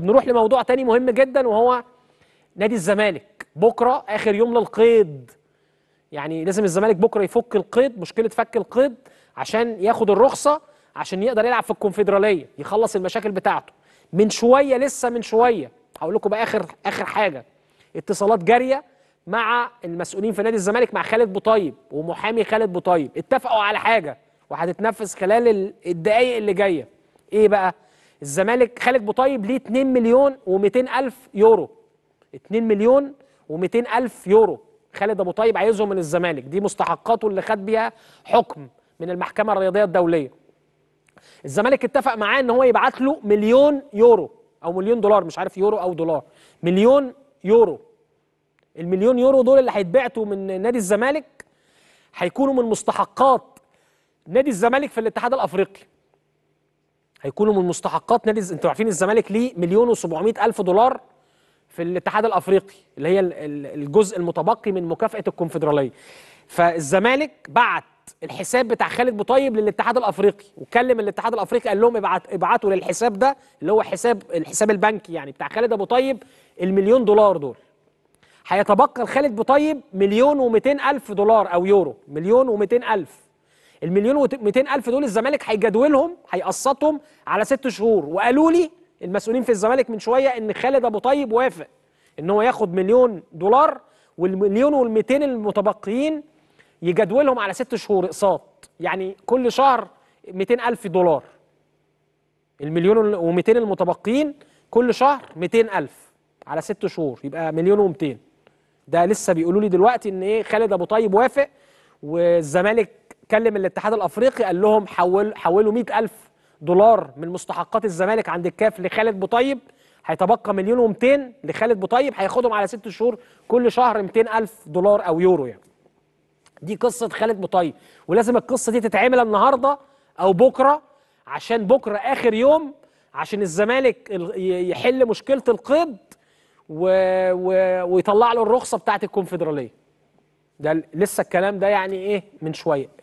نروح لموضوع تاني مهم جدا وهو نادي الزمالك بكره اخر يوم للقيد يعني لازم الزمالك بكره يفك القيد مشكله فك القيد عشان ياخد الرخصه عشان يقدر يلعب في الكونفدراليه يخلص المشاكل بتاعته من شويه لسه من شويه هقول لكم بقى اخر اخر حاجه اتصالات جاريه مع المسؤولين في نادي الزمالك مع خالد بوطيب ومحامي خالد بوطيب اتفقوا على حاجه وهتتنفذ خلال الدقايق اللي جايه ايه بقى الزمالك خالد بوطيب ليه 2 مليون و200 الف يورو 2 مليون و200 الف يورو خالد ابو طيب عايزهم من الزمالك دي مستحقاته اللي خد بيها حكم من المحكمه الرياضيه الدوليه الزمالك اتفق معاه ان هو يبعت له مليون يورو او مليون دولار مش عارف يورو او دولار مليون يورو المليون يورو دول اللي هيتبعتوا من نادي الزمالك هيكونوا من مستحقات نادي الزمالك في الاتحاد الافريقي هيكونوا من مستحقات نادي انتوا عارفين الزمالك ليه مليون و700 الف دولار في الاتحاد الافريقي اللي هي الجزء المتبقي من مكافاه الكونفدراليه فالزمالك بعت الحساب بتاع خالد بطيب للاتحاد الافريقي وكلم الاتحاد الافريقي قال لهم ابعت ابعتوا للحساب ده اللي هو حساب الحساب البنكي يعني بتاع خالد ابو طيب المليون دولار دول هيتبقى لخالد بطيب مليون و200 الف دولار او يورو مليون و200 الف المليون و 200 الف دول الزمالك هيجدولهم هيقسطهم على ست شهور وقالوا لي المسؤولين في الزمالك من شويه ان خالد ابو طيب وافق ان هو ياخد مليون دولار والمليون و 200 المتبقيين يجدولهم على ست شهور اقساط يعني كل شهر 200 الف دولار المليون و 200 المتبقيين كل شهر 200 الف على ست شهور يبقى مليون و 200 ده لسه بيقولوا لي دلوقتي ان ايه خالد ابو طيب وافق والزمالك كلم الاتحاد الافريقي قال لهم حول حولوا 100000 دولار من مستحقات الزمالك عند الكاف لخالد بوطيب هيتبقى مليون و200 لخالد بوطيب هياخدهم على ست شهور كل شهر 200000 دولار او يورو يعني دي قصه خالد بوطيب ولازم القصه دي تتعمل النهارده او بكره عشان بكره اخر يوم عشان الزمالك يحل مشكله القيد و... و... ويطلع له الرخصه بتاعت الكونفدراليه ده لسه الكلام ده يعني ايه من شويه